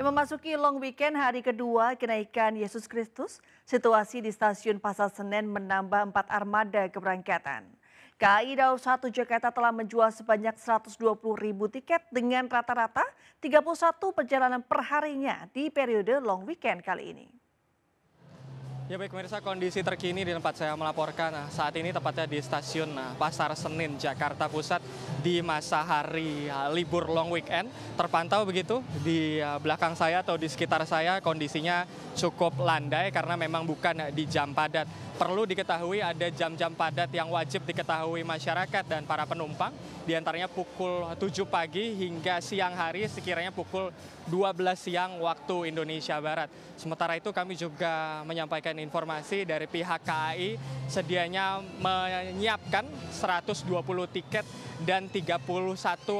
Yang memasuki long weekend hari kedua kenaikan Yesus Kristus, situasi di stasiun Pasar Senen menambah empat armada keberangkatan. KAI Daob 1 Jakarta telah menjual sebanyak 120 ribu tiket dengan rata-rata 31 perjalanan perharinya di periode long weekend kali ini. Ya baik pemirsa, kondisi terkini di tempat saya melaporkan eh, saat ini tepatnya di stasiun eh, Pasar Senin, Jakarta Pusat di masa hari eh, libur long weekend. Terpantau begitu di belakang saya atau di sekitar saya kondisinya cukup landai karena memang bukan di jam padat perlu diketahui ada jam-jam padat yang wajib diketahui masyarakat dan para penumpang, diantaranya pukul 7 pagi hingga siang hari sekiranya pukul 12 siang waktu Indonesia Barat. Sementara itu kami juga menyampaikan informasi dari pihak KAI sedianya menyiapkan 120 tiket dan 31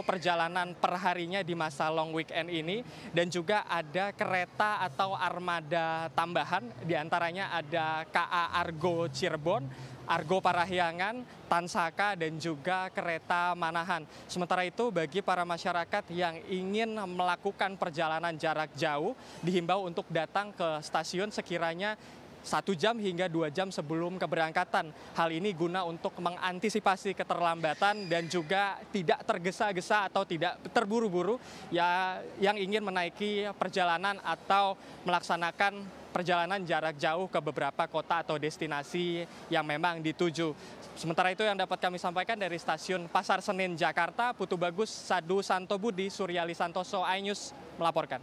perjalanan perharinya di masa long weekend ini dan juga ada kereta atau armada tambahan diantaranya ada KA Argo Argo Cirebon, Argo Parahyangan, Tansaka, dan juga kereta Manahan. Sementara itu bagi para masyarakat yang ingin melakukan perjalanan jarak jauh, dihimbau untuk datang ke stasiun sekiranya satu jam hingga dua jam sebelum keberangkatan. Hal ini guna untuk mengantisipasi keterlambatan dan juga tidak tergesa-gesa atau tidak terburu-buru ya, yang ingin menaiki perjalanan atau melaksanakan perjalanan jarak jauh ke beberapa kota atau destinasi yang memang dituju. Sementara itu yang dapat kami sampaikan dari stasiun Pasar Senen Jakarta, Putu Bagus, Sadu Santo Budi, Suryali Santoso, iNews melaporkan.